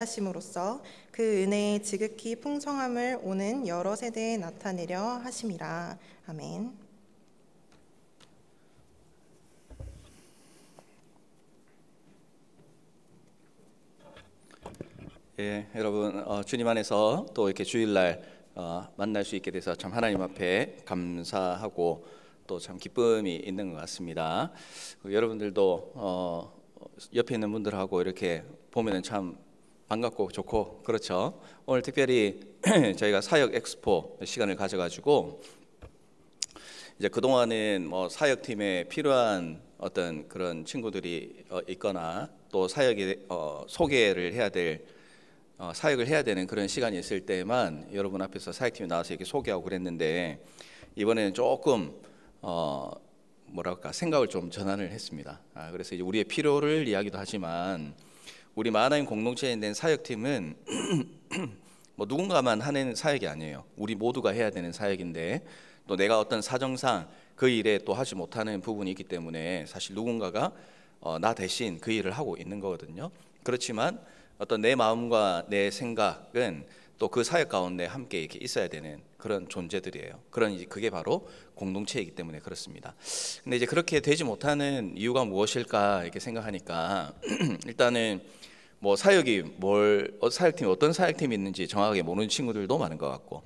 하심으로써 그 은혜의 지극히 풍성함을 오는 여러 세대에 나타내려 하심이라. 아멘. 예, 여러분 어, 주님 안에서 또 이렇게 주일날 어, 만날 수 있게 돼서 참 하나님 앞에 감사하고 또 참 기쁨이 있는 것 같습니다. 그 여러분들도 어, 옆에 있는 분들하고 이렇게 보면은 참 반갑고 좋고 그렇죠. 오늘 특별히 저희가 사역 엑스포 시간을 가져가지고 이제 그 동안은 뭐 사역팀에 필요한 어떤 그런 친구들이 어, 있거나 또 사역에 어, 소개를 해야 될 어, 사역을 해야 되는 그런 시간이 있을 때만 여러분 앞에서 사역팀이 나와서 이렇게 소개하고 그랬는데 이번에는 조금 어, 뭐랄까 생각을 좀 전환을 했습니다. 아, 그래서 이제 우리의 필요를 이야기도 하지만 우리 마하나임 공동체에 있는 사역팀은 뭐 누군가만 하는 사역이 아니에요. 우리 모두가 해야 되는 사역인데 또 내가 어떤 사정상 그 일에 또 하지 못하는 부분이 있기 때문에 사실 누군가가 어, 나 대신 그 일을 하고 있는 거거든요. 그렇지만 어떤 내 마음과 내 생각은 또 그 사역 가운데 함께 이렇게 있어야 되는 그런 존재들이에요. 그런 이제 그게 바로 공동체이기 때문에 그렇습니다. 근데 이제 그렇게 되지 못하는 이유가 무엇일까 이렇게 생각하니까 일단은 뭐 사역이 뭘 어, 사역팀이 어떤 사역팀이 있는지 정확하게 모르는 친구들도 많은 것 같고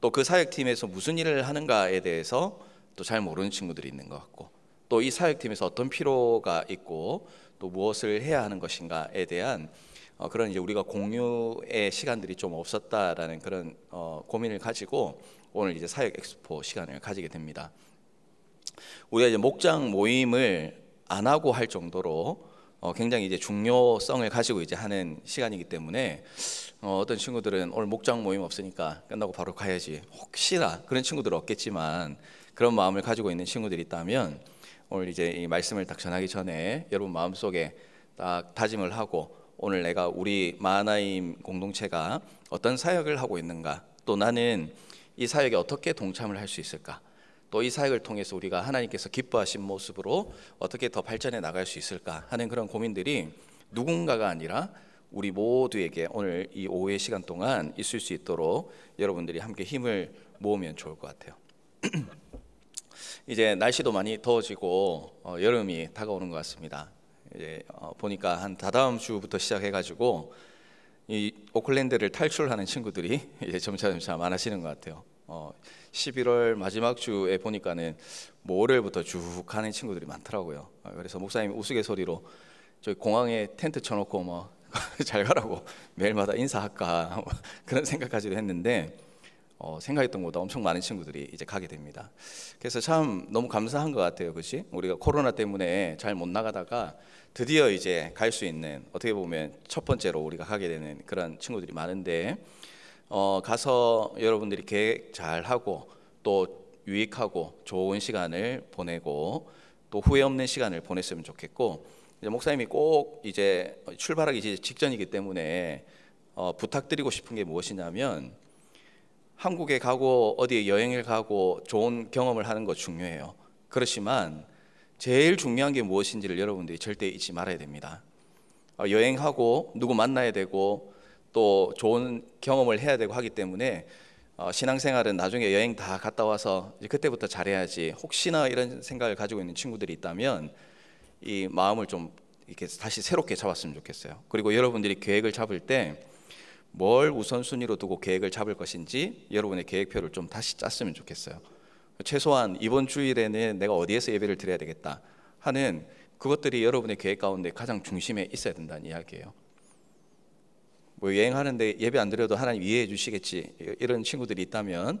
또 그 사역팀에서 무슨 일을 하는가에 대해서 또 잘 모르는 친구들이 있는 것 같고 또 이 사역팀에서 어떤 필요가 있고 또 무엇을 해야 하는 것인가에 대한 어, 그런 이제 우리가 공유의 시간들이 좀 없었다라는 그런 어, 고민을 가지고 오늘 이제 사역 엑스포 시간을 가지게 됩니다. 우리가 이제 목장 모임을 안 하고 할 정도로 어, 굉장히 이제 중요성을 가지고 이제 하는 시간이기 때문에 어, 어떤 친구들은 오늘 목장 모임 없으니까 끝나고 바로 가야지 혹시나 그런 친구들 없겠지만 그런 마음을 가지고 있는 친구들이 있다면 오늘 이제 이 말씀을 딱 전하기 전에 여러분 마음속에 딱 다짐을 하고 오늘 내가 우리 만화임 공동체가 어떤 사역을 하고 있는가 또 나는 이 사역에 어떻게 동참을 할 수 있을까 또이 사역을 통해서 우리가 하나님께서 기뻐하신 모습으로 어떻게 더 발전해 나갈 수 있을까 하는 그런 고민들이 누군가가 아니라 우리 모두에게 오늘 이 오후의 시간 동안 있을 수 있도록 여러분들이 함께 힘을 모으면 좋을 것 같아요. 이제 날씨도 많이 더워지고 어, 여름이 다가오는 것 같습니다. 이제 어, 보니까 한 다다음 주부터 시작해가지고 이 오클랜드를 탈출하는 친구들이 이제 점차점차 많아지는 것 같아요. 어, 11월 마지막 주에 보니까는 뭐 월요일부터 쭉 가는 친구들이 많더라고요. 어, 그래서 목사님 우스갯소리로 저희 공항에 텐트 쳐놓고 뭐잘 가라고 매일마다 인사할까 그런 생각까지도 했는데 어, 생각했던 것보다 엄청 많은 친구들이 이제 가게 됩니다. 그래서 참 너무 감사한 것 같아요, 그렇지? 우리가 코로나 때문에 잘 못 나가다가 드디어 이제 갈 수 있는 어떻게 보면 첫 번째로 우리가 가게 되는 그런 친구들이 많은데 어, 가서 여러분들이 계획 잘 하고 또 유익하고 좋은 시간을 보내고 또 후회 없는 시간을 보냈으면 좋겠고 이제 목사님이 꼭 이제 출발하기 직전이기 때문에 어, 부탁드리고 싶은 게 무엇이냐면 한국에 가고 어디에 여행을 가고 좋은 경험을 하는 거 중요해요. 그렇지만 제일 중요한 게 무엇인지를 여러분들이 절대 잊지 말아야 됩니다. 어, 여행하고 누구 만나야 되고 또 좋은 경험을 해야 되고 하기 때문에 어, 신앙생활은 나중에 여행 다 갔다 와서 그때부터 잘해야지 혹시나 이런 생각을 가지고 있는 친구들이 있다면 이 마음을 좀 이렇게 다시 새롭게 잡았으면 좋겠어요. 그리고 여러분들이 계획을 잡을 때 뭘 우선순위로 두고 계획을 잡을 것인지 여러분의 계획표를 좀 다시 짰으면 좋겠어요. 최소한 이번 주일에는 내가 어디에서 예배를 드려야 되겠다 하는 그것들이 여러분의 계획 가운데 가장 중심에 있어야 된다는 이야기예요. 뭐 여행하는데 예배 안 드려도 하나님 이해해 주시겠지 이런 친구들이 있다면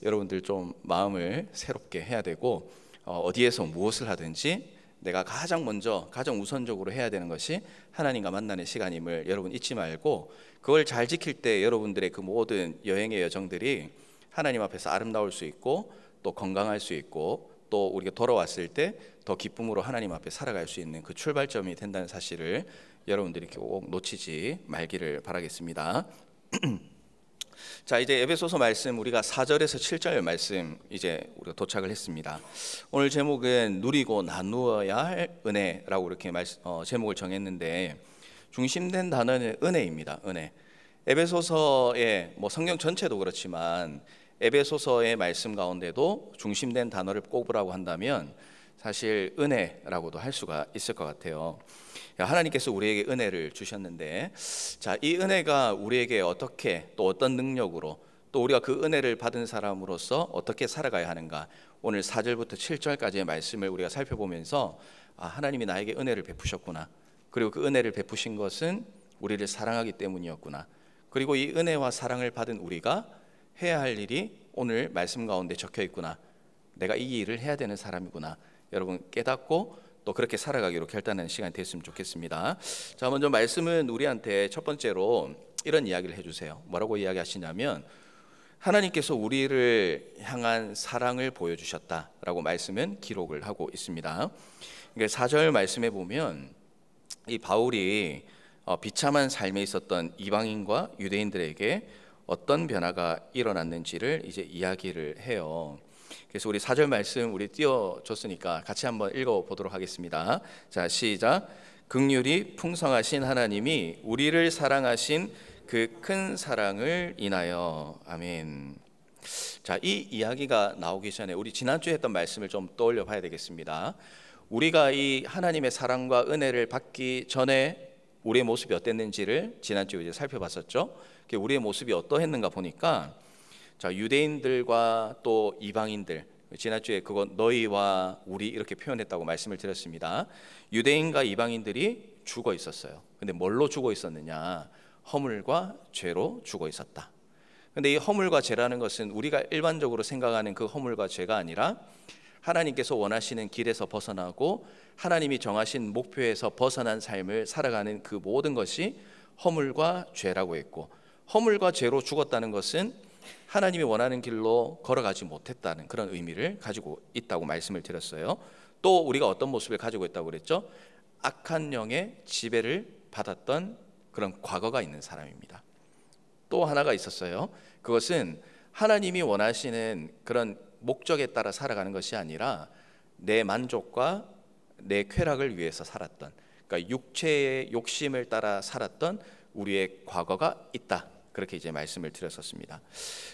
여러분들 좀 마음을 새롭게 해야 되고 어, 어디에서 무엇을 하든지 내가 가장 먼저 가장 우선적으로 해야 되는 것이 하나님과 만나는 시간임을 여러분 잊지 말고 그걸 잘 지킬 때 여러분들의 그 모든 여행의 여정들이 하나님 앞에서 아름다울 수 있고 또 건강할 수 있고 또 우리가 돌아왔을 때 더 기쁨으로 하나님 앞에 살아갈 수 있는 그 출발점이 된다는 사실을 여러분들이 꼭 놓치지 말기를 바라겠습니다. 자 이제 에베소서 말씀 우리가 4절에서 7절 말씀 이제 우리가 도착을 했습니다. 오늘 제목은 누리고 나누어야 할 은혜라고 이렇게 말, 어, 제목을 정했는데 중심된 단어는 은혜입니다. 은혜. 에베소서의 뭐 성경 전체도 그렇지만 에베소서의 말씀 가운데도 중심된 단어를 꼽으라고 한다면 사실 은혜라고도 할 수가 있을 것 같아요. 하나님께서 우리에게 은혜를 주셨는데 자, 이 은혜가 우리에게 어떻게 또 어떤 능력으로 또 우리가 그 은혜를 받은 사람으로서 어떻게 살아가야 하는가 오늘 4절부터 7절까지의 말씀을 우리가 살펴보면서 아, 하나님이 나에게 은혜를 베푸셨구나. 그리고 그 은혜를 베푸신 것은 우리를 사랑하기 때문이었구나. 그리고 이 은혜와 사랑을 받은 우리가 해야 할 일이 오늘 말씀 가운데 적혀 있구나. 내가 이 일을 해야 되는 사람이구나. 여러분 깨닫고 또 그렇게 살아가기로 결단하는 시간이 됐으면 좋겠습니다. 자, 먼저 말씀은 우리한테 첫 번째로 이런 이야기를 해주세요. 뭐라고 이야기하시냐면 하나님께서 우리를 향한 사랑을 보여주셨다라고 말씀은 기록을 하고 있습니다. 그러 그러니까 4절 말씀에 보면 이 바울이 어, 비참한 삶에 있었던 이방인과 유대인들에게 어떤 변화가 일어났는지를 이제 이야기를 해요. 그래서 우리 사절 말씀 우리 띄워줬으니까 같이 한번 읽어보도록 하겠습니다. 자, 시작. 극률이 풍성하신 하나님이 우리를 사랑하신 그 큰 사랑을 인하여. 아멘. 자, 이 이야기가 나오기 전에 우리 지난주에 했던 말씀을 좀 떠올려 봐야 되겠습니다. 우리가 이 하나님의 사랑과 은혜를 받기 전에 우리의 모습이 어땠는지를 지난주에 이제 살펴봤었죠. 우리의 모습이 어떠했는가 보니까 자 유대인들과 또 이방인들 지난주에 그거 너희와 우리 이렇게 표현했다고 말씀을 드렸습니다. 유대인과 이방인들이 죽어 있었어요. 근데 뭘로 죽어 있었느냐? 허물과 죄로 죽어 있었다. 근데 이 허물과 죄라는 것은 우리가 일반적으로 생각하는 그 허물과 죄가 아니라 하나님께서 원하시는 길에서 벗어나고 하나님이 정하신 목표에서 벗어난 삶을 살아가는 그 모든 것이 허물과 죄라고 했고 허물과 죄로 죽었다는 것은 하나님이 원하는 길로 걸어가지 못했다는 그런 의미를 가지고 있다고 말씀을 드렸어요. 또 우리가 어떤 모습을 가지고 있다고 그랬죠? 악한 영의 지배를 받았던 그런 과거가 있는 사람입니다. 또 하나가 있었어요. 그것은 하나님이 원하시는 그런 목적에 따라 살아가는 것이 아니라 내 만족과 내 쾌락을 위해서 살았던 그러니까 육체의 욕심을 따라 살았던 우리의 과거가 있다. 그렇게 이제 말씀을 드렸었습니다.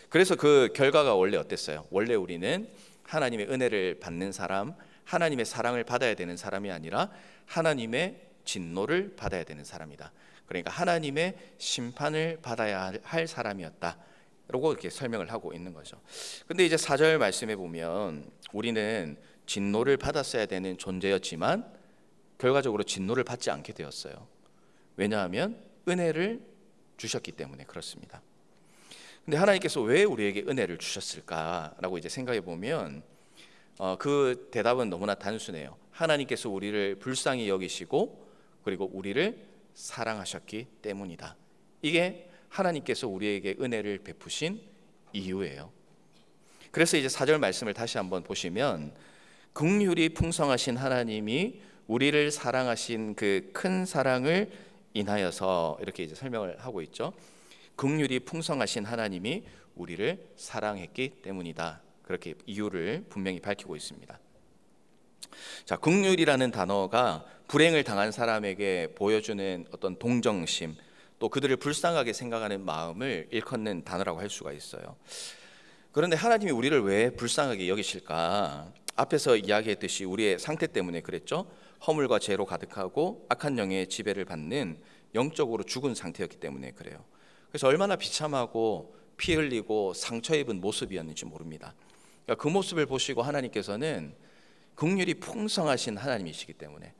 그래서 그 결과가 원래 어땠어요? 원래 우리는 하나님의 은혜를 받는 사람, 하나님의 사랑을 받아야 되는 사람이 아니라 하나님의 진노를 받아야 되는 사람이다. 그러니까 하나님의 심판을 받아야 할 사람이었다. 라고 이렇게 설명을 하고 있는 거죠. 근데 이제 4절 말씀해 보면 우리는 진노를 받았어야 되는 존재였지만 결과적으로 진노를 받지 않게 되었어요. 왜냐하면 은혜를 주셨기 때문에 그렇습니다. 근데 하나님께서 왜 우리에게 은혜를 주셨을까라고 이제 생각해 보면 어, 그 대답은 너무나 단순해요. 하나님께서 우리를 불쌍히 여기시고 그리고 우리를 사랑하셨기 때문이다. 이게 하나님께서 우리에게 은혜를 베푸신 이유예요. 그래서 이제 사절 말씀을 다시 한번 보시면 긍휼이 풍성하신 하나님이 우리를 사랑하신 그 큰 사랑을 인하여서 이렇게 이제 설명을 하고 있죠. 긍휼이 풍성하신 하나님이 우리를 사랑했기 때문이다. 그렇게 이유를 분명히 밝히고 있습니다. 자, 긍휼이라는 단어가 불행을 당한 사람에게 보여주는 어떤 동정심, 또 그들을 불쌍하게 생각하는 마음을 일컫는 단어라고 할 수가 있어요. 그런데 하나님이 우리를 왜 불쌍하게 여기실까? 앞에서 이야기했듯이 우리의 상태 때문에 그랬죠. 허물과 죄로 가득하고 악한 영의 지배를 받는 영적으로 죽은 상태였기 때문에 그래요. 그래서 얼마나 비참하고 피 흘리고 상처 입은 모습이었는지 모릅니다. 그러니까 그 모습을 보시고 하나님께서는 극휼이 풍성하신 하나님이시기 때문에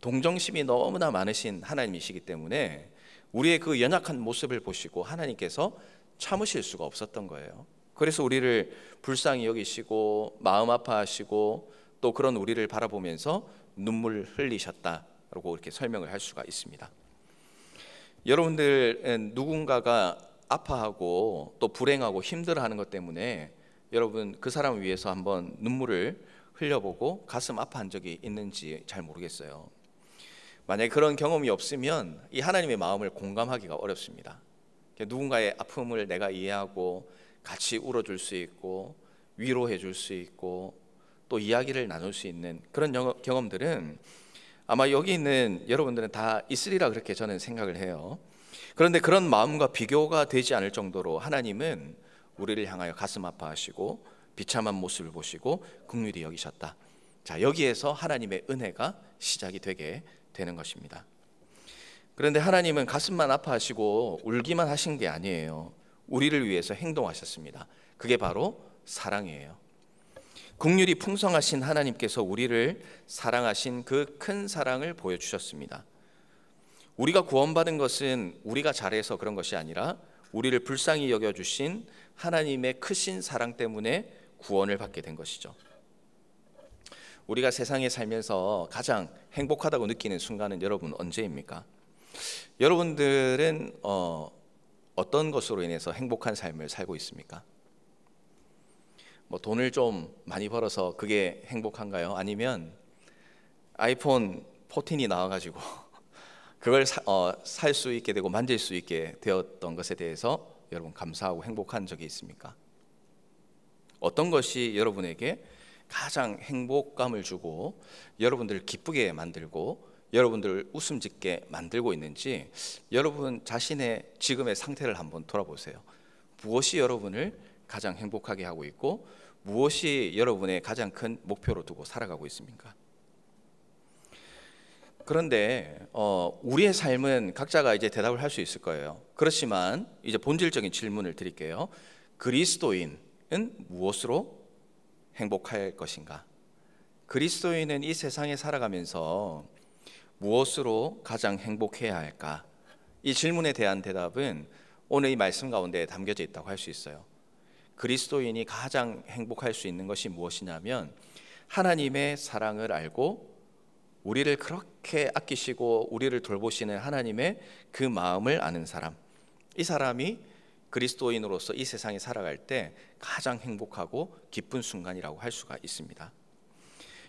동정심이 너무나 많으신 하나님이시기 때문에 우리의 그 연약한 모습을 보시고 하나님께서 참으실 수가 없었던 거예요. 그래서 우리를 불쌍히 여기시고 마음 아파하시고 또 그런 우리를 바라보면서 눈물 흘리셨다라고 이렇게 설명을 할 수가 있습니다. 여러분들 누군가가 아파하고 또 불행하고 힘들어하는 것 때문에 여러분 그 사람을 위해서 한번 눈물을 흘려보고 가슴 아파한 적이 있는지 잘 모르겠어요. 만약 그런 경험이 없으면 이 하나님의 마음을 공감하기가 어렵습니다. 누군가의 아픔을 내가 이해하고 같이 울어줄 수 있고 위로해 줄 수 있고 또 이야기를 나눌 수 있는 그런 경험들은 아마 여기 있는 여러분들은 다 있으리라 그렇게 저는 생각을 해요. 그런데 그런 마음과 비교가 되지 않을 정도로 하나님은 우리를 향하여 가슴 아파하시고 비참한 모습을 보시고 긍휼히 여기셨다. 자, 여기에서 하나님의 은혜가 시작이 되게 되는 것입니다. 그런데 하나님은 가슴만 아파하시고 울기만 하신 게 아니에요. 우리를 위해서 행동하셨습니다. 그게 바로 사랑이에요. 국률이 풍성하신 하나님께서 우리를 사랑하신 그 큰 사랑을 보여주셨습니다. 우리가 구원받은 것은 우리가 잘해서 그런 것이 아니라 우리를 불쌍히 여겨주신 하나님의 크신 사랑 때문에 구원을 받게 된 것이죠. 우리가 세상에 살면서 가장 행복하다고 느끼는 순간은 여러분 언제입니까? 여러분들은 어, 어떤 것으로 인해서 행복한 삶을 살고 있습니까? 뭐 돈을 좀 많이 벌어서 그게 행복한가요? 아니면 아이폰 14이 나와가지고 그걸 어, 살수 있게 되고 만질 수 있게 되었던 것에 대해서 여러분 감사하고 행복한 적이 있습니까? 어떤 것이 여러분에게 가장 행복감을 주고 여러분들을 기쁘게 만들고 여러분들을 웃음 짓게 만들고 있는지 여러분 자신의 지금의 상태를 한번 돌아보세요. 무엇이 여러분을 가장 행복하게 하고 있고 무엇이 여러분의 가장 큰 목표로 두고 살아가고 있습니까? 그런데 어, 우리의 삶은 각자가 이제 대답을 할 수 있을 거예요. 그렇지만 이제 본질적인 질문을 드릴게요. 그리스도인은 무엇으로 행복할 것인가? 그리스도인은 이 세상에 살아가면서 무엇으로 가장 행복해야 할까? 이 질문에 대한 대답은 오늘 이 말씀 가운데 담겨져 있다고 할 수 있어요. 그리스도인이 가장 행복할 수 있는 것이 무엇이냐면 하나님의 사랑을 알고 우리를 그렇게 아끼시고 우리를 돌보시는 하나님의 그 마음을 아는 사람. 이 사람이 그리스도인으로서 이 세상에 살아갈 때 가장 행복하고 기쁜 순간이라고 할 수가 있습니다.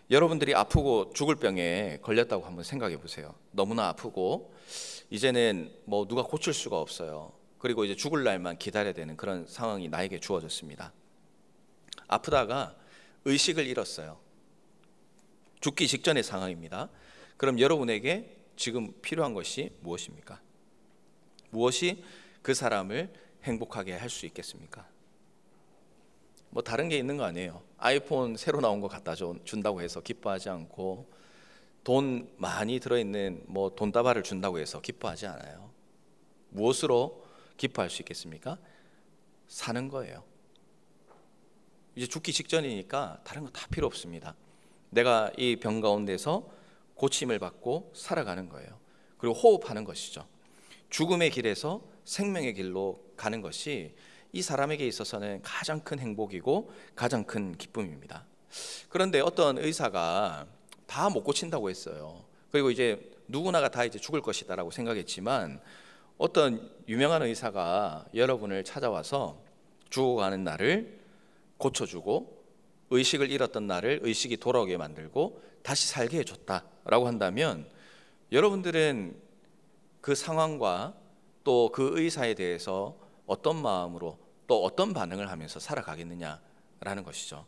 여러분들이 아프고 죽을 병에 걸렸다고 한번 생각해 보세요. 너무나 아프고 이제는 뭐 누가 고칠 수가 없어요. 그리고 이제 죽을 날만 기다려야 되는 그런 상황이 나에게 주어졌습니다. 아프다가 의식을 잃었어요. 죽기 직전의 상황입니다. 그럼 여러분에게 지금 필요한 것이 무엇입니까? 무엇이 그 사람을 행복하게 할 수 있겠습니까? 뭐 다른 게 있는 거 아니에요. 아이폰 새로 나온 거 갖다 준다고 해서 기뻐하지 않고 돈 많이 들어 있는 뭐 돈다발을 준다고 해서 기뻐하지 않아요. 무엇으로 기뻐할 수 있겠습니까? 사는 거예요. 이제 죽기 직전이니까 다른 거 다 필요 없습니다. 내가 이 병 가운데서 고침을 받고 살아가는 거예요. 그리고 호흡하는 것이죠. 죽음의 길에서 생명의 길로 가는 것이 이 사람에게 있어서는 가장 큰 행복이고 가장 큰 기쁨입니다. 그런데 어떤 의사가 다 못 고친다고 했어요. 그리고 이제 누구나가 다 이제 죽을 것이다라고 생각했지만 어떤 유명한 의사가 여러분을 찾아와서 죽어가는 나를 고쳐주고 의식을 잃었던 나를 의식이 돌아오게 만들고 다시 살게 해줬다라고 한다면 여러분들은 그 상황과 또 그 의사에 대해서 어떤 마음으로 또 어떤 반응을 하면서 살아가겠느냐라는 것이죠.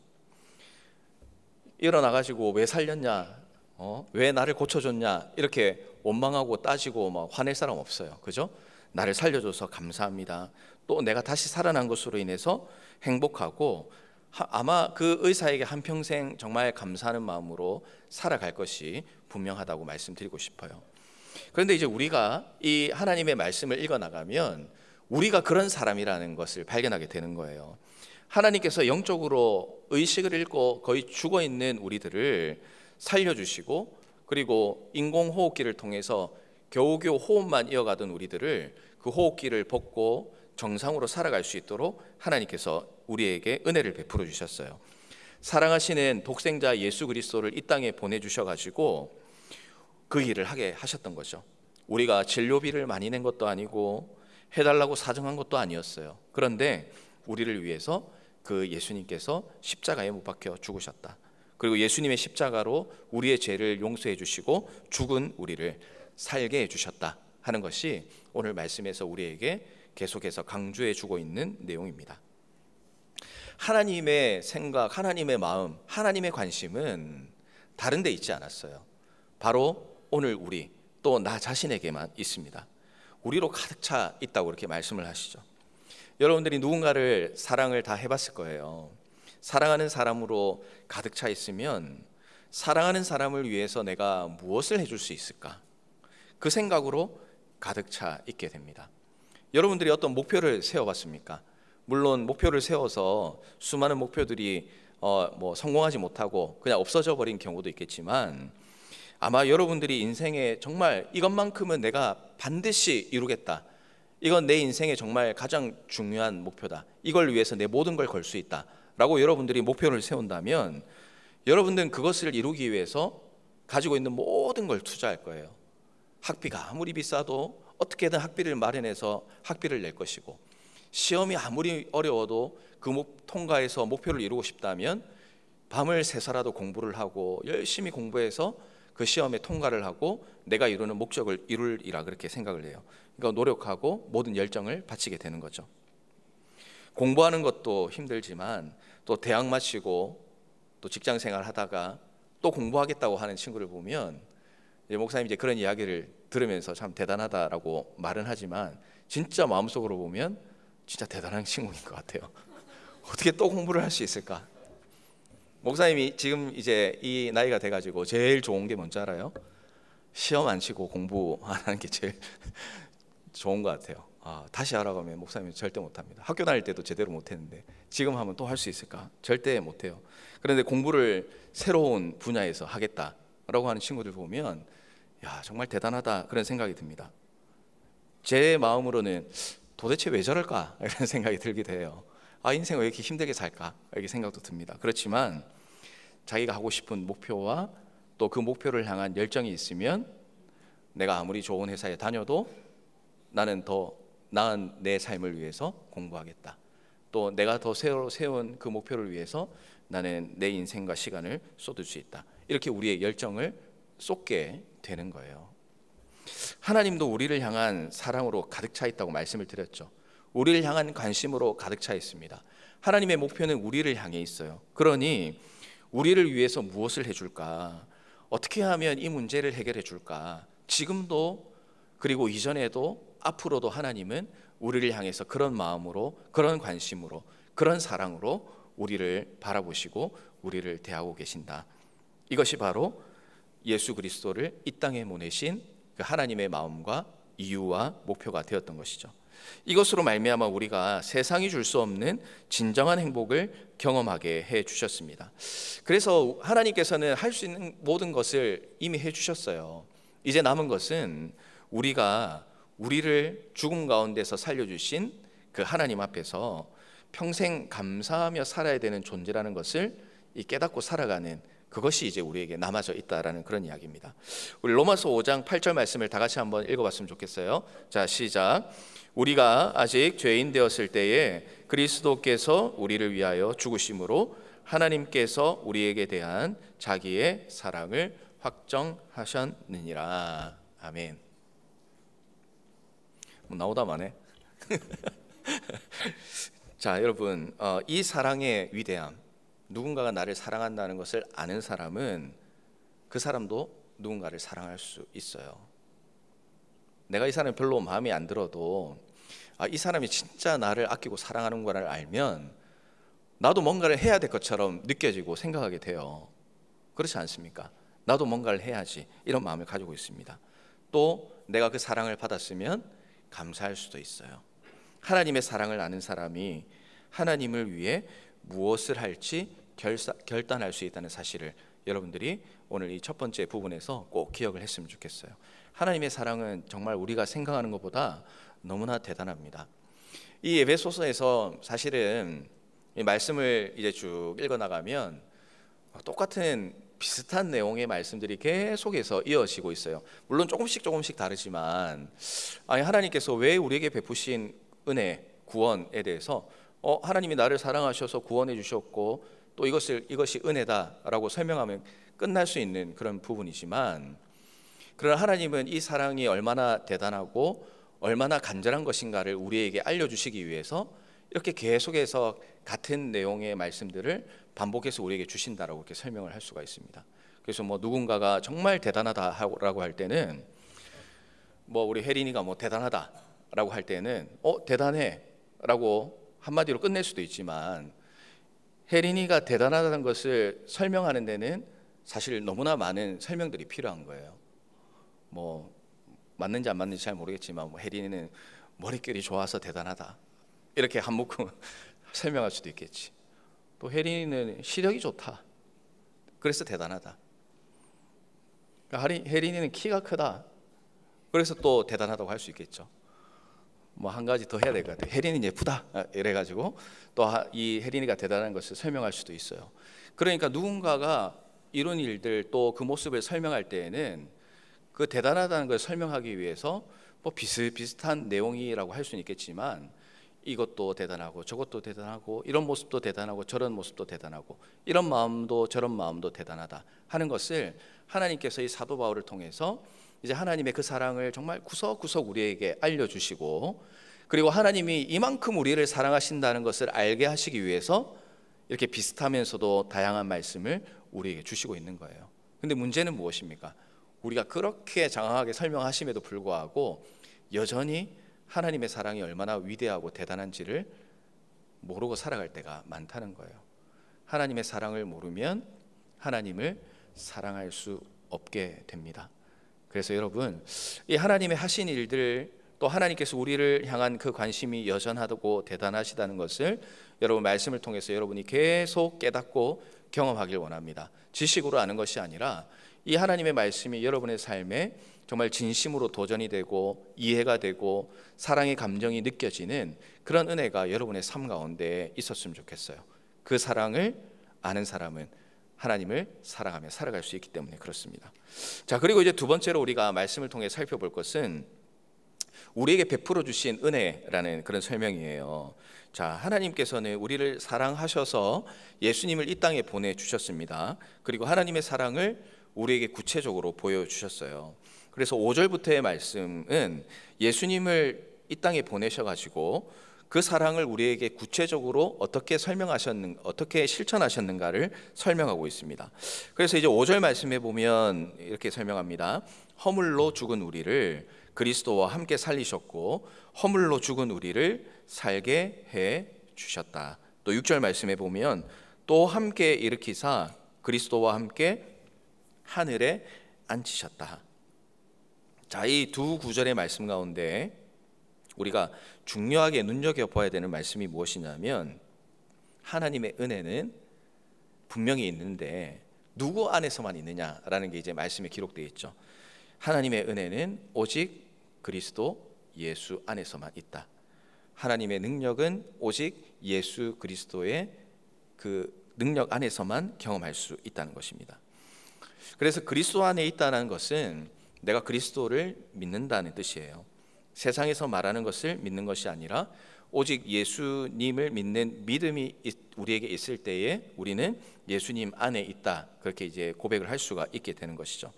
일어나가지고 왜 살렸냐 어? 왜 나를 고쳐줬냐 이렇게 원망하고 따지고 막 화낼 사람 없어요. 그죠? 나를 살려줘서 감사합니다. 또 내가 다시 살아난 것으로 인해서 행복하고 하, 아마 그 의사에게 한 평생 정말 감사하는 마음으로 살아갈 것이 분명하다고 말씀드리고 싶어요. 그런데 이제 우리가 이 하나님의 말씀을 읽어 나가면 우리가 그런 사람이라는 것을 발견하게 되는 거예요. 하나님께서 영적으로 의식을 잃고 거의 죽어 있는 우리들을 살려주시고 그리고 인공호흡기를 통해서 겨우겨우 호흡만 이어가던 우리들을 그 호흡기를 벗고 정상으로 살아갈 수 있도록 하나님께서 우리에게 은혜를 베풀어 주셨어요. 사랑하시는 독생자 예수 그리스도를 이 땅에 보내 주셔 가지고 그 일을 하게 하셨던 거죠. 우리가 진료비를 많이 낸 것도 아니고 해달라고 사정한 것도 아니었어요. 그런데 우리를 위해서 그 예수님께서 십자가에 못 박혀 죽으셨다. 그리고 예수님의 십자가로 우리의 죄를 용서해 주시고 죽은 우리를 살게 해 주셨다 하는 것이 오늘 말씀에서 우리에게 계속해서 강조해 주고 있는 내용입니다. 하나님의 생각, 하나님의 마음, 하나님의 관심은 다른 데 있지 않았어요. 바로 오늘 우리 또 나 자신에게만 있습니다. 우리로 가득 차 있다고 이렇게 말씀을 하시죠. 여러분들이 누군가를 사랑을 다 해봤을 거예요. 사랑하는 사람으로 가득 차 있으면 사랑하는 사람을 위해서 내가 무엇을 해줄 수 있을까? 그 생각으로 가득 차 있게 됩니다. 여러분들이 어떤 목표를 세워봤습니까? 물론 목표를 세워서 수많은 목표들이 어, 뭐 성공하지 못하고 그냥 없어져 버린 경우도 있겠지만 아마 여러분들이 인생에 정말 이것만큼은 내가 반드시 이루겠다. 이건 내 인생에 정말 가장 중요한 목표다. 이걸 위해서 내 모든 걸 걸 수 있다. 라고 여러분들이 목표를 세운다면 여러분들은 그것을 이루기 위해서 가지고 있는 모든 걸 투자할 거예요. 학비가 아무리 비싸도 어떻게든 학비를 마련해서 학비를 낼 것이고 시험이 아무리 어려워도 그 통과해서 목표를 이루고 싶다면 밤을 새서라도 공부를 하고 열심히 공부해서 그 시험에 통과를 하고 내가 이루는 목적을 이룰이라 그렇게 생각을 해요. 그러니까 노력하고 모든 열정을 바치게 되는 거죠. 공부하는 것도 힘들지만 또 대학 마치고 또 직장 생활 하다가 또 공부하겠다고 하는 친구를 보면 이제 목사님 이제 그런 이야기를 들으면서 참 대단하다라고 말은 하지만 진짜 마음속으로 보면 진짜 대단한 친구인 것 같아요. 어떻게 또 공부를 할 수 있을까? 목사님이 지금 이제 이 나이가 돼가지고 제일 좋은 게 뭔지 알아요? 시험 안 치고 공부 안 하는 게 제일 좋은 것 같아요. 아, 다시 알아가면 목사님이 절대 못합니다. 학교 다닐 때도 제대로 못했는데 지금 하면 또 할 수 있을까? 절대 못해요. 그런데 공부를 새로운 분야에서 하겠다라고 하는 친구들 보면 야 정말 대단하다 그런 생각이 듭니다. 제 마음으로는 도대체 왜 저럴까 이런 생각이 들기도 해요. 아 인생 왜 이렇게 힘들게 살까 이렇게 생각도 듭니다. 그렇지만 자기가 하고 싶은 목표와 또 그 목표를 향한 열정이 있으면 내가 아무리 좋은 회사에 다녀도 나는 더 나은 내 삶을 위해서 공부하겠다. 또 내가 더 새로 세운 그 목표를 위해서 나는 내 인생과 시간을 쏟을 수 있다. 이렇게 우리의 열정을 쏟게 되는 거예요. 하나님도 우리를 향한 사랑으로 가득 차 있다고 말씀을 드렸죠. 우리를 향한 관심으로 가득 차 있습니다. 하나님의 목표는 우리를 향해 있어요. 그러니 우리를 위해서 무엇을 해줄까? 어떻게 하면 이 문제를 해결해 줄까? 지금도 그리고 이전에도 앞으로도 하나님은 우리를 향해서 그런 마음으로 그런 관심으로 그런 사랑으로 우리를 바라보시고 우리를 대하고 계신다. 이것이 바로 예수 그리스도를 이 땅에 보내신 그 하나님의 마음과 이유와 목표가 되었던 것이죠. 이것으로 말미암아 우리가 세상이 줄 수 없는 진정한 행복을 경험하게 해 주셨습니다. 그래서 하나님께서는 할 수 있는 모든 것을 이미 해 주셨어요. 이제 남은 것은 우리가 우리를 죽음 가운데서 살려주신 그 하나님 앞에서 평생 감사하며 살아야 되는 존재라는 것을 깨닫고 살아가는 그것이 이제 우리에게 남아져 있다라는 그런 이야기입니다. 우리 로마서 5장 8절 말씀을 다 같이 한번 읽어봤으면 좋겠어요. 자 시작. 우리가 아직 죄인 되었을 때에 그리스도께서 우리를 위하여 죽으심으로 하나님께서 우리에게 대한 자기의 사랑을 확정하셨느니라. 아멘. 뭐 나오다 마네. 자, 여러분, 어, 이 사랑의 위대함, 누군가가 나를 사랑한다는 것을 아는 사람은 그 사람도 누군가를 사랑할 수 있어요. 내가 이 사람이 별로 마음에 안 들어도 아, 이 사람이 진짜 나를 아끼고 사랑하는구나를 알면 나도 뭔가를 해야 될 것처럼 느껴지고 생각하게 돼요. 그렇지 않습니까? 나도 뭔가를 해야지 이런 마음을 가지고 있습니다. 또 내가 그 사랑을 받았으면 감사할 수도 있어요. 하나님의 사랑을 아는 사람이 하나님을 위해 무엇을 할지 결사, 결단할 수 있다는 사실을 여러분들이 오늘 이 첫 번째 부분에서 꼭 기억을 했으면 좋겠어요. 하나님의 사랑은 정말 우리가 생각하는 것보다 너무나 대단합니다. 이 에베소서에서 사실은 말씀을 이제 쭉 읽어 나가면 똑같은 비슷한 내용의 말씀들이 계속해서 이어지고 있어요. 물론 조금씩 조금씩 다르지만 아니 하나님께서 왜 우리에게 베푸신 은혜 구원에 대해서 어, 하나님이 나를 사랑하셔서 구원해 주셨고 또 이것을 이것이 은혜다라고 설명하면 끝날 수 있는 그런 부분이지만 그러나 하나님은 이 사랑이 얼마나 대단하고 얼마나 간절한 것인가를 우리에게 알려 주시기 위해서 이렇게 계속해서 같은 내용의 말씀들을 반복해서 우리에게 주신다라고 이렇게 설명을 할 수가 있습니다. 그래서 뭐 누군가가 정말 대단하다라고 할 때는 뭐 우리 혜린이가 뭐 대단하다라고 할 때는 어 대단해라고 한마디로 끝낼 수도 있지만 혜린이가 대단하다는 것을 설명하는 데는 사실 너무나 많은 설명들이 필요한 거예요. 뭐 맞는지 안 맞는지 잘 모르겠지만 뭐 혜린이는 머릿결이 좋아서 대단하다 이렇게 한 묶음 설명할 수도 있겠지. 또 혜린이는 시력이 좋다. 그래서 대단하다. 그러니까 혜린이는 키가 크다. 그래서 또 대단하다고 할 수 있겠죠. 뭐 한 가지 더 해야 될 것 같아요. 혜린이 예쁘다 아, 이래가지고 또이 혜린이가 대단한 것을 설명할 수도 있어요. 그러니까 누군가가 이런 일들 또 그 모습을 설명할 때에는 그 대단하다는 걸 설명하기 위해서 뭐 비슷비슷한 내용이라고 할 수는 있겠지만 이것도 대단하고 저것도 대단하고 이런 모습도 대단하고 저런 모습도 대단하고 이런 마음도 저런 마음도 대단하다 하는 것을 하나님께서 이 사도 바울을 통해서 이제 하나님의 그 사랑을 정말 구석구석 우리에게 알려주시고 그리고 하나님이 이만큼 우리를 사랑하신다는 것을 알게 하시기 위해서 이렇게 비슷하면서도 다양한 말씀을 우리에게 주시고 있는 거예요. 근데 문제는 무엇입니까? 우리가 그렇게 장황하게 설명하심에도 불구하고 여전히 하나님의 사랑이 얼마나 위대하고 대단한지를 모르고 살아갈 때가 많다는 거예요. 하나님의 사랑을 모르면 하나님을 사랑할 수 없게 됩니다. 그래서 여러분, 이 하나님의 하신 일들 또 하나님께서 우리를 향한 그 관심이 여전하고 대단하시다는 것을 여러분 말씀을 통해서 여러분이 계속 깨닫고 경험하길 원합니다. 지식으로 아는 것이 아니라 이 하나님의 말씀이 여러분의 삶에 정말 진심으로 도전이 되고 이해가 되고 사랑의 감정이 느껴지는 그런 은혜가 여러분의 삶 가운데 있었으면 좋겠어요. 그 사랑을 아는 사람은 하나님을 사랑하며 살아갈 수 있기 때문에 그렇습니다. 자, 그리고 이제 두 번째로 우리가 말씀을 통해 살펴볼 것은 우리에게 베풀어 주신 은혜라는 그런 설명이에요. 자, 하나님께서는 우리를 사랑하셔서 예수님을 이 땅에 보내 주셨습니다. 그리고 하나님의 사랑을 우리에게 구체적으로 보여주셨어요. 그래서 5절부터의 말씀은 예수님을 이 땅에 보내셔가지고 그 사랑을 우리에게 구체적으로 어떻게 설명하셨는, 어떻게 실천하셨는가를 설명하고 있습니다. 그래서 이제 5절 말씀에 보면 이렇게 설명합니다. 허물로 죽은 우리를 그리스도와 함께 살리셨고 허물로 죽은 우리를 살게 해 주셨다. 또 6절 말씀에 보면 또 함께 일으키사 그리스도와 함께 하늘에 앉히셨다. 자, 이 두 구절의 말씀 가운데 우리가 중요하게 눈여겨봐야 되는 말씀이 무엇이냐면 하나님의 은혜는 분명히 있는데 누구 안에서만 있느냐라는 게 이제 말씀에 기록되어 있죠. 하나님의 은혜는 오직 그리스도 예수 안에서만 있다. 하나님의 능력은 오직 예수 그리스도의 그 능력 안에서만 경험할 수 있다는 것입니다. 그래서 그리스도 안에 있다는 것은 내가 그리스도를 믿는다는 뜻이에요. 세상에서 말하는 것을 믿는 것이 아니라 오직 예수님을 믿는 믿음이 우리에게 있을 때에 우리는 예수님 안에 있다. 그렇게 이제 고백을 할 수가 있게 되는 것이죠.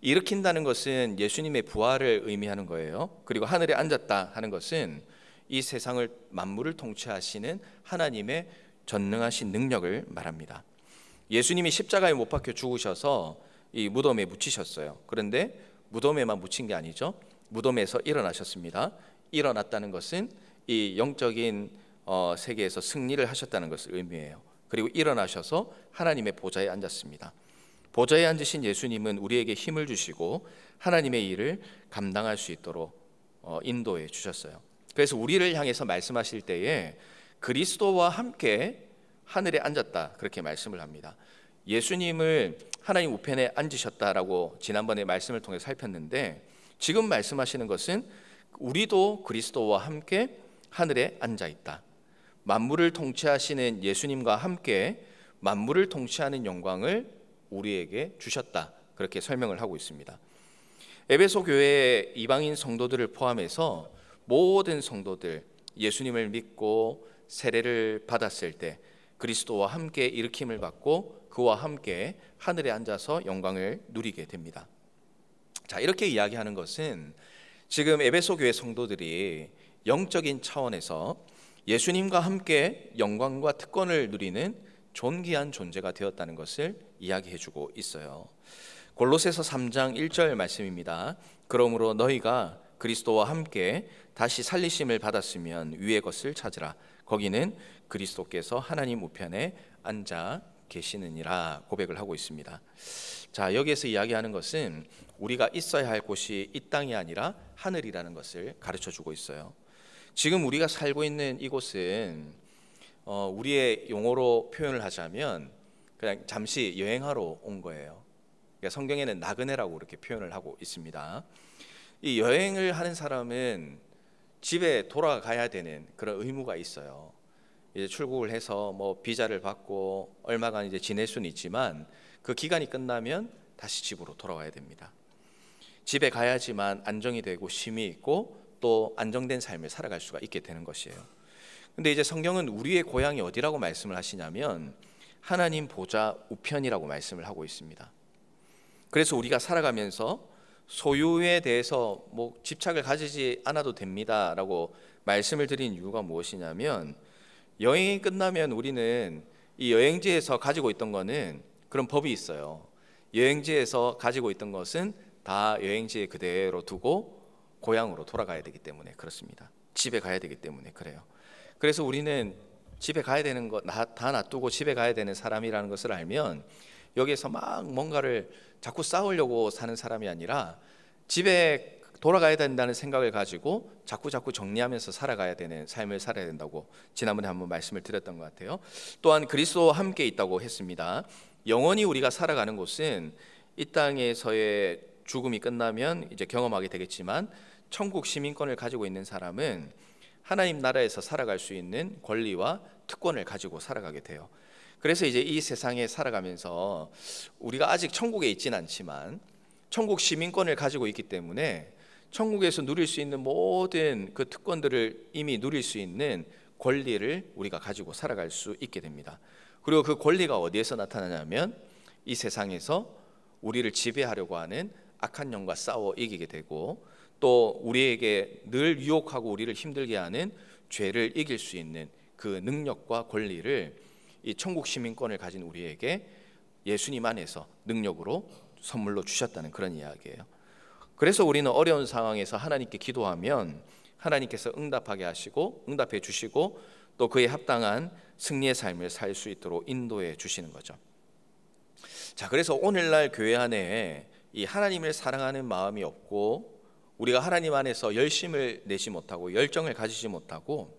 일으킨다는 것은 예수님의 부활을 의미하는 거예요. 그리고 하늘에 앉았다 하는 것은 이 세상을 만물을 통치하시는 하나님의 전능하신 능력을 말합니다. 예수님이 십자가에 못 박혀 죽으셔서 이 무덤에 묻히셨어요. 그런데 무덤에만 묻힌 게 아니죠. 무덤에서 일어나셨습니다. 일어났다는 것은 이 영적인 어, 세계에서 승리를 하셨다는 것을 의미해요. 그리고 일어나셔서 하나님의 보좌에 앉았습니다. 보좌에 앉으신 예수님은 우리에게 힘을 주시고 하나님의 일을 감당할 수 있도록 어, 인도해 주셨어요. 그래서 우리를 향해서 말씀하실 때에 그리스도와 함께 하늘에 앉았다 그렇게 말씀을 합니다. 예수님을 하나님 우편에 앉으셨다라고 지난번에 말씀을 통해 살폈는데 지금 말씀하시는 것은 우리도 그리스도와 함께 하늘에 앉아 있다. 만물을 통치하시는 예수님과 함께 만물을 통치하는 영광을 우리에게 주셨다. 그렇게 설명을 하고 있습니다. 에베소 교회의 이방인 성도들을 포함해서 모든 성도들 예수님을 믿고 세례를 받았을 때 그리스도와 함께 일으킴을 받고 그와 함께 하늘에 앉아서 영광을 누리게 됩니다. 자, 이렇게 이야기하는 것은 지금 에베소 교회 성도들이 영적인 차원에서 예수님과 함께 영광과 특권을 누리는 존귀한 존재가 되었다는 것을 이야기해 주고 있어요. 골로새서 3장 1절 말씀입니다. 그러므로 너희가 그리스도와 함께 다시 살리심을 받았으면 위의 것을 찾으라. 거기는 그리스도께서 하나님 우편에 앉아 계시느니라 고백을 하고 있습니다. 자, 여기에서 이야기하는 것은 우리가 있어야 할 곳이 이 땅이 아니라 하늘이라는 것을 가르쳐 주고 있어요. 지금 우리가 살고 있는 이곳은 어, 우리의 용어로 표현을 하자면 그냥 잠시 여행하러 온 거예요. 그러니까 성경에는 나그네라고 이렇게 표현을 하고 있습니다. 이 여행을 하는 사람은 집에 돌아가야 되는 그런 의무가 있어요. 이제 출국을 해서 뭐 비자를 받고 얼마간 이제 지낼 수는 있지만 그 기간이 끝나면 다시 집으로 돌아와야 됩니다. 집에 가야지만 안정이 되고 쉼이 있고 또 안정된 삶을 살아갈 수가 있게 되는 것이에요. 근데 이제 성경은 우리의 고향이 어디라고 말씀을 하시냐면 하나님 보좌 우편이라고 말씀을 하고 있습니다. 그래서 우리가 살아가면서 소유에 대해서 뭐 집착을 가지지 않아도 됩니다라고 말씀을 드린 이유가 무엇이냐면 여행이 끝나면 우리는 이 여행지에서 가지고 있던 거는 그런 법이 있어요. 여행지에서 가지고 있던 것은 다 여행지에 그대로 두고 고향으로 돌아가야 되기 때문에 그렇습니다. 집에 가야 되기 때문에 그래요. 그래서 우리는 집에 가야 되는 거다 놔두고 집에 가야 되는 사람이라는 것을 알면 여기에서 막 뭔가를 자꾸 싸우려고 사는 사람이 아니라 집에 돌아가야 된다는 생각을 가지고 자꾸 자꾸 정리하면서 살아가야 되는 삶을 살아야 된다고 지난번에 한번 말씀을 드렸던 것 같아요. 또한 그리스도와 함께 있다고 했습니다. 영원히 우리가 살아가는 곳은 이 땅에서의 죽음이 끝나면 이제 경험하게 되겠지만 천국 시민권을 가지고 있는 사람은 하나님 나라에서 살아갈 수 있는 권리와 특권을 가지고 살아가게 돼요. 그래서 이제 이 세상에 살아가면서 우리가 아직 천국에 있지는 않지만 천국 시민권을 가지고 있기 때문에 천국에서 누릴 수 있는 모든 그 특권들을 이미 누릴 수 있는 권리를 우리가 가지고 살아갈 수 있게 됩니다. 그리고 그 권리가 어디에서 나타나냐면 이 세상에서 우리를 지배하려고 하는 악한 영과 싸워 이기게 되고 또 우리에게 늘 유혹하고 우리를 힘들게 하는 죄를 이길 수 있는 그 능력과 권리를 이 천국 시민권을 가진 우리에게 예수님 안에서 능력으로 선물로 주셨다는 그런 이야기예요. 그래서 우리는 어려운 상황에서 하나님께 기도하면 하나님께서 응답하게 하시고 응답해 주시고 또 그에 합당한 승리의 삶을 살 수 있도록 인도해 주시는 거죠. 자, 그래서 오늘날 교회 안에 이 하나님을 사랑하는 마음이 없고 우리가 하나님 안에서 열심을 내지 못하고 열정을 가지지 못하고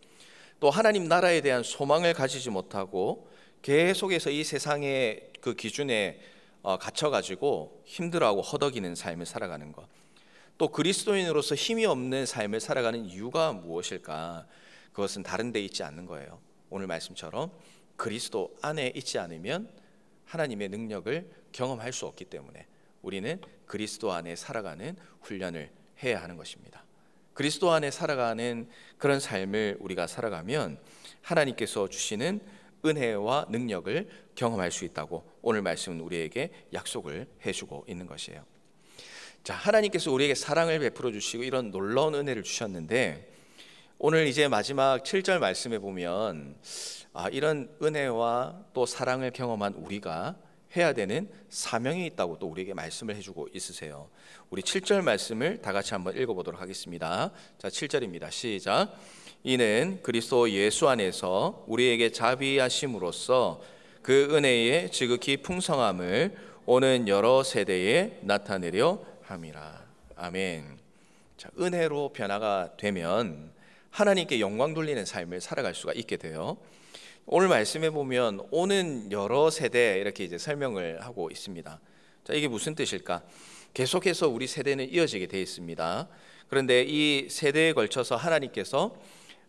또 하나님 나라에 대한 소망을 가지지 못하고 계속해서 이 세상의 그 기준에 어, 갇혀가지고 힘들어하고 허덕이는 삶을 살아가는 것. 또 그리스도인으로서 힘이 없는 삶을 살아가는 이유가 무엇일까? 그것은 다른 데 있지 않는 거예요. 오늘 말씀처럼 그리스도 안에 있지 않으면 하나님의 능력을 경험할 수 없기 때문에 우리는 그리스도 안에 살아가는 훈련을 해야 하는 것입니다. 그리스도 안에 살아가는 그런 삶을 우리가 살아가면 하나님께서 주시는 은혜와 능력을 경험할 수 있다고 오늘 말씀은 우리에게 약속을 해주고 있는 것이에요. 자, 하나님께서 우리에게 사랑을 베풀어 주시고 이런 놀라운 은혜를 주셨는데 오늘 이제 마지막 7절 말씀에 보면 아, 이런 은혜와 또 사랑을 경험한 우리가 해야 되는 사명이 있다고 또 우리에게 말씀을 해주고 있으세요. 우리 7절 말씀을 다 같이 한번 읽어보도록 하겠습니다. 자, 7절입니다. 시작. 이는 그리스도 예수 안에서 우리에게 자비하심으로써 그 은혜의 지극히 풍성함을 오는 여러 세대에 나타내려 함이라. 아멘. 자, 은혜로 변화가 되면 하나님께 영광 돌리는 삶을 살아갈 수가 있게 돼요. 오늘 말씀해 보면 오는 여러 세대 이렇게 이제 설명을 하고 있습니다. 자, 이게 무슨 뜻일까? 계속해서 우리 세대는 이어지게 돼 있습니다. 그런데 이 세대에 걸쳐서 하나님께서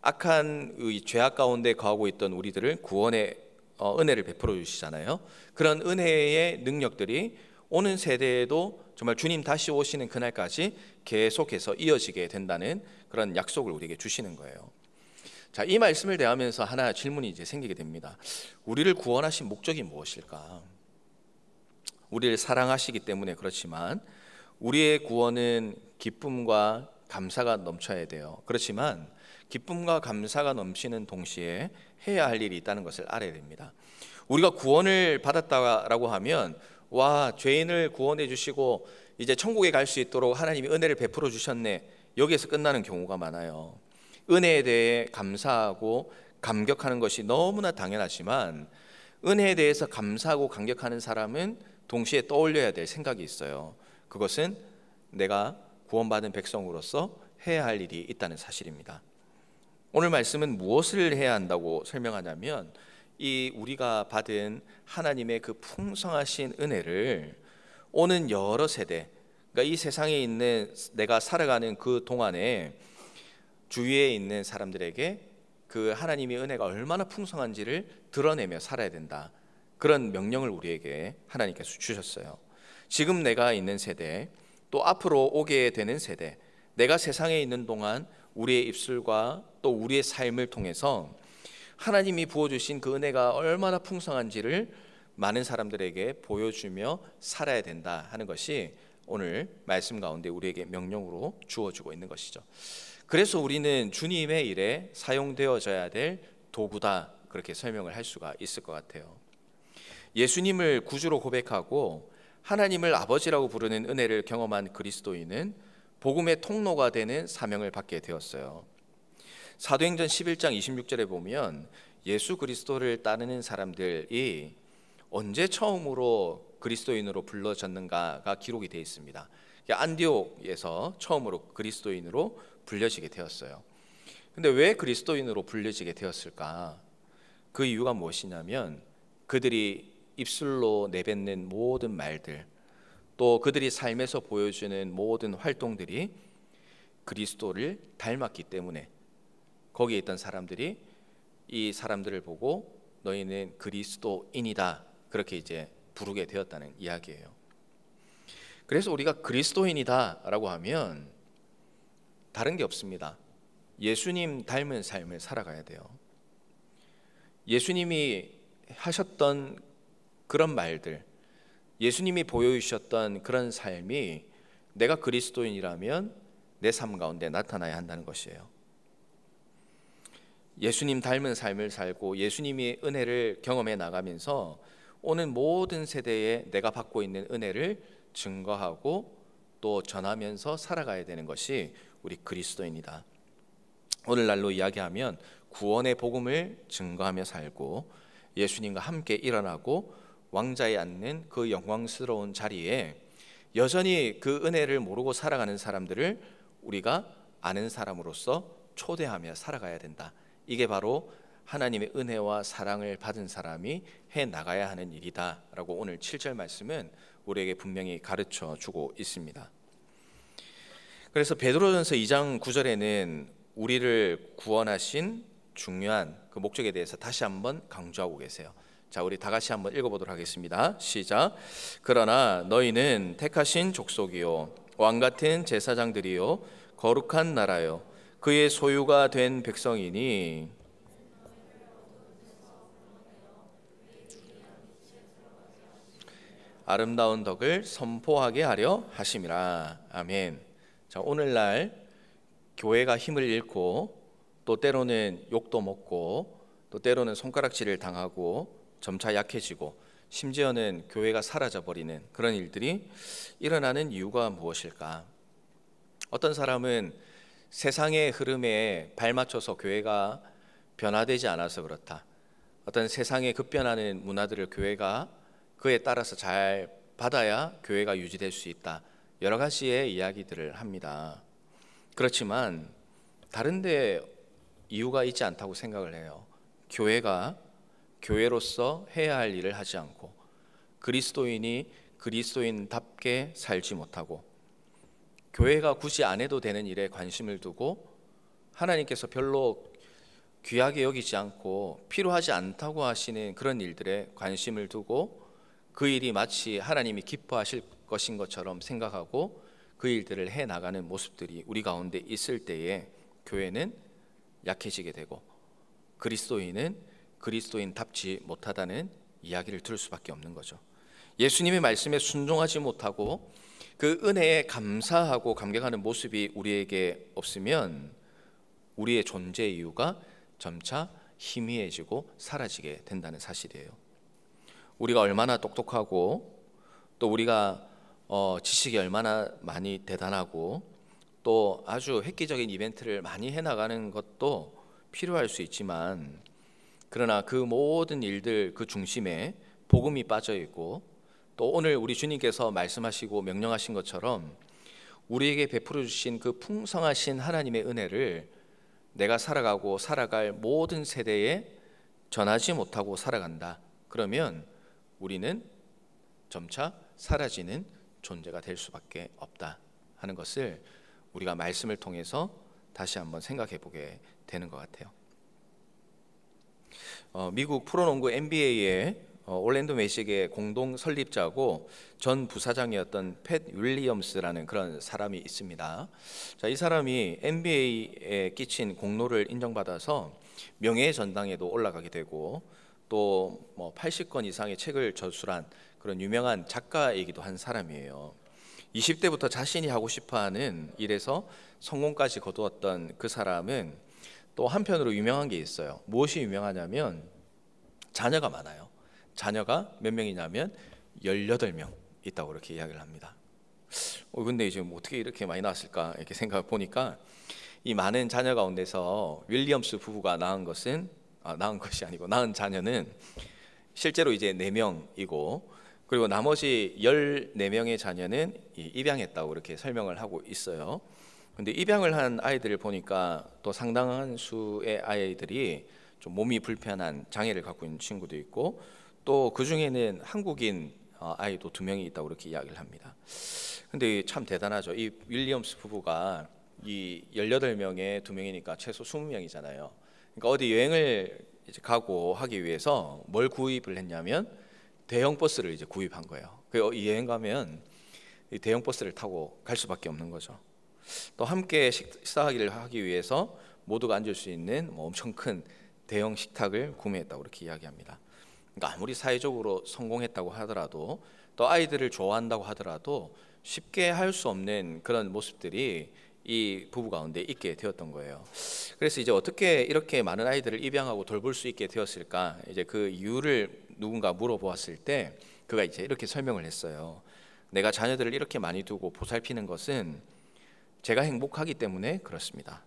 악한 죄악 가운데 거하고 있던 우리들을 구원의 어, 은혜를 베풀어 주시잖아요. 그런 은혜의 능력들이 오는 세대에도 정말 주님 다시 오시는 그날까지 계속해서 이어지게 된다는 그런 약속을 우리에게 주시는 거예요. 자, 이 말씀을 대하면서 하나 질문이 이제 생기게 됩니다. 우리를 구원하신 목적이 무엇일까? 우리를 사랑하시기 때문에 그렇지만 우리의 구원은 기쁨과 감사가 넘쳐야 돼요. 그렇지만 기쁨과 감사가 넘치는 동시에 해야 할 일이 있다는 것을 알아야 됩니다. 우리가 구원을 받았다라고 하면 와 죄인을 구원해 주시고 이제 천국에 갈 수 있도록 하나님이 은혜를 베풀어 주셨네 여기에서 끝나는 경우가 많아요. 은혜에 대해 감사하고 감격하는 것이 너무나 당연하지만 은혜에 대해서 감사하고 감격하는 사람은 동시에 떠올려야 될 생각이 있어요. 그것은 내가 구원받은 백성으로서 해야 할 일이 있다는 사실입니다. 오늘 말씀은 무엇을 해야 한다고 설명하냐면 이 우리가 받은 하나님의 그 풍성하신 은혜를 오는 여러 세대 그러니까 이 세상에 있는 내가 살아가는 그 동안에 주위에 있는 사람들에게 그 하나님의 은혜가 얼마나 풍성한지를 드러내며 살아야 된다. 그런 명령을 우리에게 하나님께서 주셨어요. 지금 내가 있는 세대, 또 앞으로 오게 되는 세대, 내가 세상에 있는 동안 우리의 입술과 또 우리의 삶을 통해서 하나님이 부어주신 그 은혜가 얼마나 풍성한지를 많은 사람들에게 보여주며 살아야 된다 하는 것이 오늘 말씀 가운데 우리에게 명령으로 주어지고 있는 것이죠. 그래서 우리는 주님의 일에 사용되어져야 될 도구다 그렇게 설명을 할 수가 있을 것 같아요. 예수님을 구주로 고백하고 하나님을 아버지라고 부르는 은혜를 경험한 그리스도인은 복음의 통로가 되는 사명을 받게 되었어요. 사도행전 11장 26절에 보면 예수 그리스도를 따르는 사람들이 언제 처음으로 그리스도인으로 불러졌는가가 기록이 되어 있습니다. 안디옥에서 처음으로 그리스도인으로 불려지게 되었어요. 근데 왜 그리스도인으로 불려지게 되었을까? 그 이유가 무엇이냐면 그들이 입술로 내뱉는 모든 말들, 또 그들이 삶에서 보여주는 모든 활동들이 그리스도를 닮았기 때문에 거기에 있던 사람들이 이 사람들을 보고 너희는 그리스도인이다 그렇게 이제 부르게 되었다는 이야기예요. 그래서 우리가 그리스도인이다라고 하면 다른 게 없습니다. 예수님 닮은 삶을 살아가야 돼요. 예수님이 하셨던 그런 말들, 예수님이 보여주셨던 그런 삶이 내가 그리스도인이라면 내 삶 가운데 나타나야 한다는 것이에요. 예수님 닮은 삶을 살고 예수님의 은혜를 경험해 나가면서 오는 모든 세대에 내가 받고 있는 은혜를 증거하고 또 전하면서 살아가야 되는 것이 우리 그리스도인이다. 오늘날로 이야기하면 구원의 복음을 증거하며 살고 예수님과 함께 일어나고 왕자에 앉는 그 영광스러운 자리에 여전히 그 은혜를 모르고 살아가는 사람들을 우리가 아는 사람으로서 초대하며 살아가야 된다. 이게 바로 하나님의 은혜와 사랑을 받은 사람이 해 나가야 하는 일이다라고 오늘 7절 말씀은 우리에게 분명히 가르쳐 주고 있습니다. 그래서 베드로전서 2장 9절에는 우리를 구원하신 중요한 그 목적에 대해서 다시 한번 강조하고 계세요. 자, 우리 다 같이 한번 읽어보도록 하겠습니다. 시작. 그러나 너희는 택하신 족속이요 왕 같은 제사장들이요 거룩한 나라요 그의 소유가 된 백성이니 아름다운 덕을 선포하게 하려 하심이라. 아멘. 자, 오늘날 교회가 힘을 잃고 또 때로는 욕도 먹고 또 때로는 손가락질을 당하고 점차 약해지고 심지어는 교회가 사라져 버리는 그런 일들이 일어나는 이유가 무엇일까? 어떤 사람은 세상의 흐름에 발맞춰서 교회가 변화되지 않아서 그렇다. 어떤 세상에 급변하는 문화들을 교회가 그에 따라서 잘 받아야 교회가 유지될 수 있다. 여러 가지의 이야기들을 합니다. 그렇지만 다른데 이유가 있지 않다고 생각을 해요. 교회가 교회로서 해야 할 일을 하지 않고 그리스도인이 그리스도인답게 살지 못하고 교회가 굳이 안 해도 되는 일에 관심을 두고 하나님께서 별로 귀하게 여기지 않고 필요하지 않다고 하시는 그런 일들에 관심을 두고 그 일이 마치 하나님이 기뻐하실 것인 것처럼 생각하고 그 일들을 해 나가는 모습들이 우리 가운데 있을 때에 교회는 약해지게 되고 그리스도인은 그리스도인답지 못하다는 이야기를 들을 수밖에 없는 거죠. 예수님의 말씀에 순종하지 못하고 그 은혜에 감사하고 감격하는 모습이 우리에게 없으면 우리의 존재 이유가 점차 희미해지고 사라지게 된다는 사실이에요. 우리가 얼마나 똑똑하고 또 우리가 어, 지식이 얼마나 많이 대단하고 또 아주 획기적인 이벤트를 많이 해나가는 것도 필요할 수 있지만 그러나 그 모든 일들 그 중심에 복음이 빠져 있고 또 오늘 우리 주님께서 말씀하시고 명령하신 것처럼 우리에게 베풀어 주신 그 풍성하신 하나님의 은혜를 내가 살아가고 살아갈 모든 세대에 전하지 못하고 살아간다. 그러면 우리는 점차 사라지는 존재가 될 수밖에 없다 하는 것을 우리가 말씀을 통해서 다시 한번 생각해 보게 되는 것 같아요. 어, 미국 프로농구 NBA의 어, 올랜도 매식의 공동 설립자고 전 부사장이었던 팻 윌리엄스라는 그런 사람이 있습니다. 자, 이 사람이 NBA에 끼친 공로를 인정받아서 명예의 전당에도 올라가게 되고 또뭐 80권 이상의 책을 저술한 그런 유명한 작가이기도 한 사람이에요. 20대부터 자신이 하고 싶어하는 일에서 성공까지 거두었던 그 사람은 또 한편으로 유명한 게 있어요. 무엇이 유명하냐면 자녀가 많아요. 자녀가 몇 명이냐면 18명 있다고 이렇게 이야기를 합니다. 어, 근데 이제 뭐 어떻게 이렇게 많이 낳았을까 이렇게 생각 보니까 이 많은 자녀 가운데서 윌리엄스 부부가 낳은 것은 아, 낳은 것이 아니고 낳은 자녀는 실제로 이제 4명이고 그리고 나머지 14명의 자녀는 입양했다고 이렇게 설명을 하고 있어요. 근데 입양을 한 아이들을 보니까 또 상당한 수의 아이들이 좀 몸이 불편한 장애를 갖고 있는 친구도 있고 또 그 중에는 한국인 어, 아이도 두 명이 있다고 그렇게 이야기를 합니다. 근데 참 대단하죠. 이 윌리엄스 부부가 이 18명에 두 명이니까 최소 20명이잖아요. 그러니까 어디 여행을 가고 하기 위해서 뭘 구입을 했냐면 대형 버스를 이제 구입한 거예요. 그 여행 가면 대형 버스를 타고 갈 수밖에 없는 거죠. 또 함께 식사하기를 하기 위해서 모두가 앉을 수 있는 뭐 엄청 큰 대형 식탁을 구매했다고 이렇게 이야기합니다. 그러니까 아무리 사회적으로 성공했다고 하더라도 또 아이들을 좋아한다고 하더라도 쉽게 할 수 없는 그런 모습들이 이 부부 가운데 있게 되었던 거예요. 그래서 이제 어떻게 이렇게 많은 아이들을 입양하고 돌볼 수 있게 되었을까? 이제 그 이유를 누군가 물어보았을 때 그가 이제 이렇게 설명을 했어요. 내가 자녀들을 이렇게 많이 두고 보살피는 것은 제가 행복하기 때문에 그렇습니다.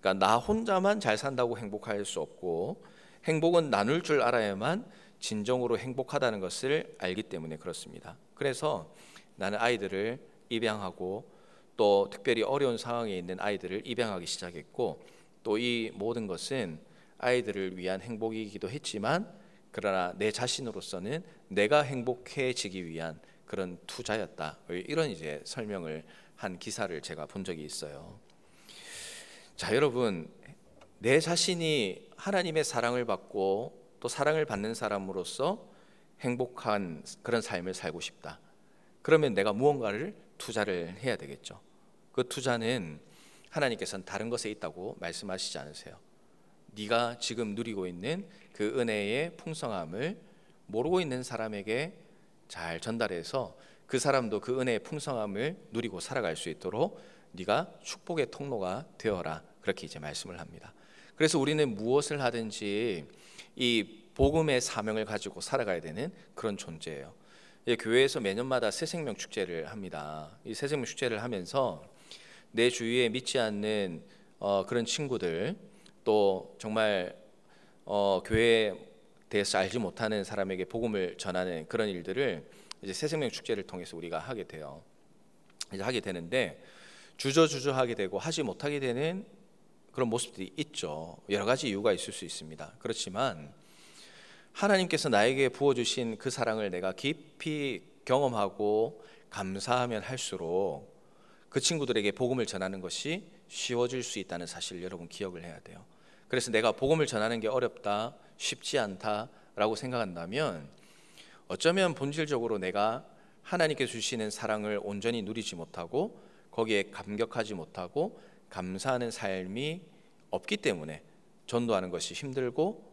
그러니까 나 혼자만 잘 산다고 행복할 수 없고 행복은 나눌 줄 알아야만 진정으로 행복하다는 것을 알기 때문에 그렇습니다. 그래서 나는 아이들을 입양하고 또 특별히 어려운 상황에 있는 아이들을 입양하기 시작했고 또 이 모든 것은 아이들을 위한 행복이기도 했지만 그러나 내 자신으로서는 내가 행복해지기 위한 그런 투자였다. 이런 이제 설명을 한 기사를 제가 본 적이 있어요. 자, 여러분, 내 자신이 하나님의 사랑을 받고 또 사랑을 받는 사람으로서 행복한 그런 삶을 살고 싶다. 그러면 내가 무언가를 투자를 해야 되겠죠. 그 투자는 하나님께서는 다른 것에 있다고 말씀하시지 않으세요. 네가 지금 누리고 있는 그 은혜의 풍성함을 모르고 있는 사람에게 잘 전달해서 그 사람도 그 은혜의 풍성함을 누리고 살아갈 수 있도록 네가 축복의 통로가 되어라. 그렇게 이제 말씀을 합니다. 그래서 우리는 무엇을 하든지 이 복음의 사명을 가지고 살아가야 되는 그런 존재예요. 예, 교회에서 매년마다 새 생명 축제를 합니다. 이새 생명 축제를 하면서 내 주위에 믿지 않는 어, 그런 친구들 또 정말 어, 교회에 대해서 알지 못하는 사람에게 복음을 전하는 그런 일들을 이제 새생명 축제를 통해서 우리가 하게 돼요. 이제 하게 되는데 주저주저하게 되고 하지 못하게 되는 그런 모습들이 있죠. 여러 가지 이유가 있을 수 있습니다. 그렇지만 하나님께서 나에게 부어 주신 그 사랑을 내가 깊이 경험하고 감사하면 할수록 그 친구들에게 복음을 전하는 것이 쉬워질 수 있다는 사실 을 여러분 기억을 해야 돼요. 그래서 내가 복음을 전하는 게 어렵다, 쉽지 않다라고 생각한다면 어쩌면 본질적으로 내가 하나님께 주시는 사랑을 온전히 누리지 못하고 거기에 감격하지 못하고 감사하는 삶이 없기 때문에 전도하는 것이 힘들고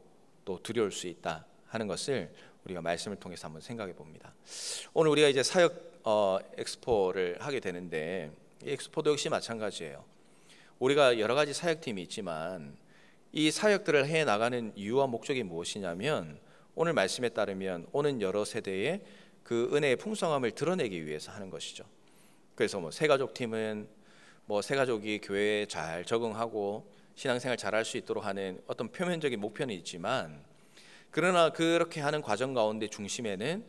또 두려울 수 있다 하는 것을 우리가 말씀을 통해서 한번 생각해 봅니다. 오늘 우리가 이제 사역 어, 엑스포를 하게 되는데 이 엑스포도 역시 마찬가지예요. 우리가 여러 가지 사역팀이 있지만 이 사역들을 해 나가는 이유와 목적이 무엇이냐면 오늘 말씀에 따르면 오는 여러 세대에 그 은혜의 풍성함을 드러내기 위해서 하는 것이죠. 그래서 뭐 새가족 팀은 뭐 새가족이 교회에 잘 적응하고 신앙생활 잘 할 수 있도록 하는 어떤 표면적인 목표는 있지만 그러나 그렇게 하는 과정 가운데 중심에는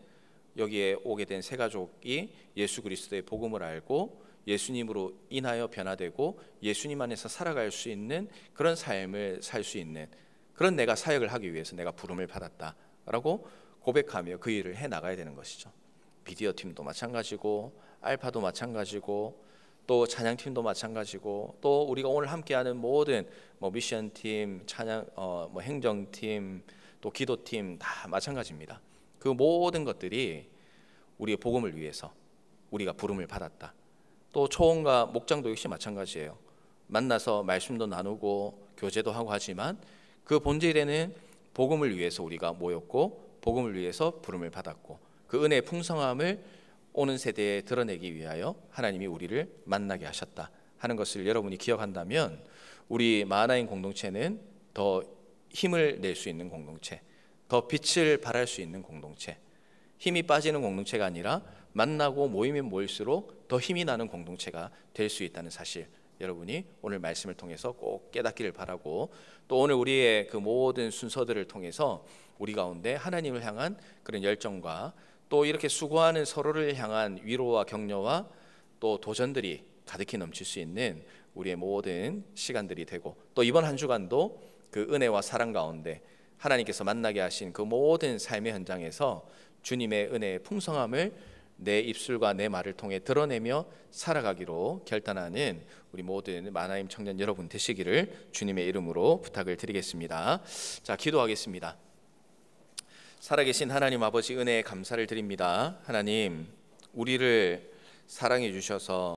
여기에 오게 된 새가족이 예수 그리스도의 복음을 알고 예수님으로 인하여 변화되고 예수님 안에서 살아갈 수 있는 그런 삶을 살 수 있는 그런 내가 사역을 하기 위해서 내가 부름을 받았다 라고 고백하며 그 일을 해 나가야 되는 것이죠. 비디오 팀도 마찬가지고 알파도 마찬가지고 또 찬양팀도 마찬가지고 또 우리가 오늘 함께하는 모든 뭐 미션 팀, 찬양 어, 뭐 행정팀, 또 기도팀 다 마찬가지입니다. 그 모든 것들이 우리의 복음을 위해서 우리가 부름을 받았다. 또 초원과 목장도 역시 마찬가지예요. 만나서 말씀도 나누고 교제도 하고 하지만 그 본질에는 복음을 위해서 우리가 모였고 복음을 위해서 부름을 받았고 그 은혜의 풍성함을 오는 세대에 드러내기 위하여 하나님이 우리를 만나게 하셨다 하는 것을 여러분이 기억한다면 우리 마하나인 공동체는 더 힘을 낼 수 있는 공동체, 더 빛을 발할 수 있는 공동체, 힘이 빠지는 공동체가 아니라 만나고 모이면 모일수록 더 힘이 나는 공동체가 될 수 있다는 사실 여러분이 오늘 말씀을 통해서 꼭 깨닫기를 바라고 또 오늘 우리의 그 모든 순서들을 통해서 우리 가운데 하나님을 향한 그런 열정과 또 이렇게 수고하는 서로를 향한 위로와 격려와 또 도전들이 가득히 넘칠 수 있는 우리의 모든 시간들이 되고 또 이번 한 주간도 그 은혜와 사랑 가운데 하나님께서 만나게 하신 그 모든 삶의 현장에서 주님의 은혜의 풍성함을 내 입술과 내 말을 통해 드러내며 살아가기로 결단하는 우리 모든 마나임 청년 여러분 되시기를 주님의 이름으로 부탁을 드리겠습니다. 자, 기도하겠습니다. 살아계신 하나님 아버지 은혜에 감사를 드립니다. 하나님, 우리를 사랑해 주셔서